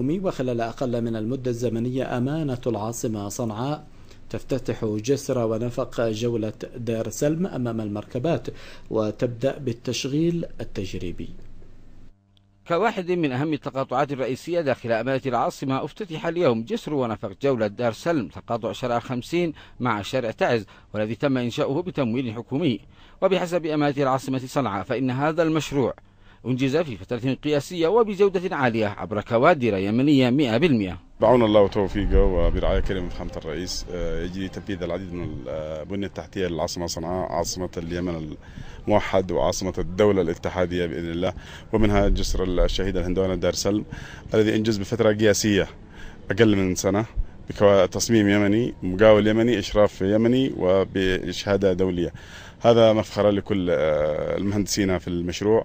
وخلال أقل من المدة الزمنية أمانة العاصمة صنعاء تفتتح جسر ونفق جولة دار سلم أمام المركبات وتبدأ بالتشغيل التجريبي كواحد من أهم التقاطعات الرئيسية داخل أمانة العاصمة افتتح اليوم جسر ونفق جولة دار سلم تقاطع شارع 50 مع شارع تعز والذي تم إنشاؤه بتمويل حكومي وبحسب أمانة العاصمة صنعاء فإن هذا المشروع أنجز في فترة قياسية وبجودة عالية عبر كوادر يمنية 100% بعون الله وتوفيقه وبرعاية كريمة فخامة الرئيس آه، يجري تنفيذ العديد من آه، البنية التحتية للعاصمة صنعاء عاصمة اليمن الموحد وعاصمة الدولة الاتحادية بإذن الله ومنها جسر الشهيد الهندوانة دار سلم الذي أنجز بفترة قياسية أقل من سنة بتصميم يمني مقاول يمني إشراف يمني وبشهادة دولية هذا مفخرة لكل آه، المهندسين في المشروع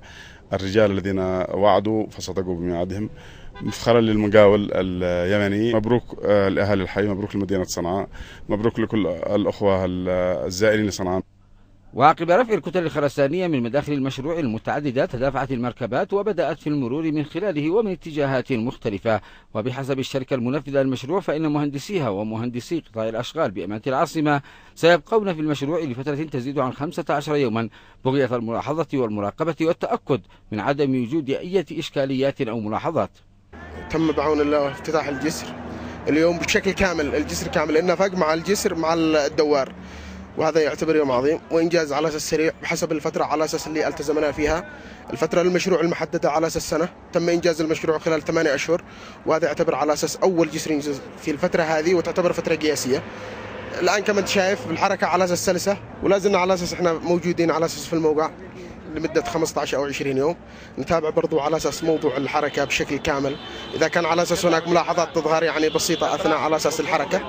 الرجال الذين وعدوا فصدقوا بميعادهم مفخرا للمقاول اليمني مبروك آه، لأهل الحي مبروك لمدينة صنعاء مبروك لكل الأخوة الزائرين لصنعاء وعقب رفع الكتل الخرسانية من مداخل المشروع المتعددة تدافعت المركبات وبدأت في المرور من خلاله ومن اتجاهات مختلفة وبحسب الشركة المنفذة للمشروع فإن مهندسيها ومهندسي قطاع الأشغال بأمانة العاصمة سيبقون في المشروع لفترة تزيد عن 15 يوما بغية الملاحظة والمراقبة والتأكد من عدم وجود أي إشكاليات أو ملاحظات تم بعون الله افتتاح الجسر اليوم بشكل كامل الجسر كامل لأنه مع الجسر مع الدوار وهذا يعتبر يوم عظيم وإنجاز على أساس سريع بحسب الفترة على أساس اللي التزمنا فيها الفترة للمشروع المحددة على أساس سنة تم إنجاز المشروع خلال ثمانية أشهر وهذا يعتبر على أساس أول جسر ينجز في الفترة هذه وتعتبر فترة قياسية الآن كما أنت شايف الحركة على أساس سلسة ولا زلنا على أساس إحنا موجودين على أساس في الموقع لمدة 15 أو 20 يوم نتابع برضو على أساس موضوع الحركة بشكل كامل إذا كان على أساس هناك ملاحظات تظهر يعني بسيطة أثناء على أساس الحركة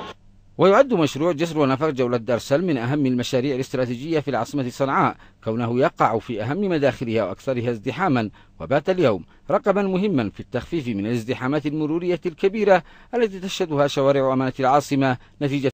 ويعد مشروع جسر ونفق جولة درسل من أهم المشاريع الاستراتيجية في العاصمة صنعاء كونه يقع في أهم مداخلها وأكثرها ازدحاما وبات اليوم رقبا مهما في التخفيف من الازدحامات المرورية الكبيرة التي تشهدها شوارع أمانة العاصمة نتيجة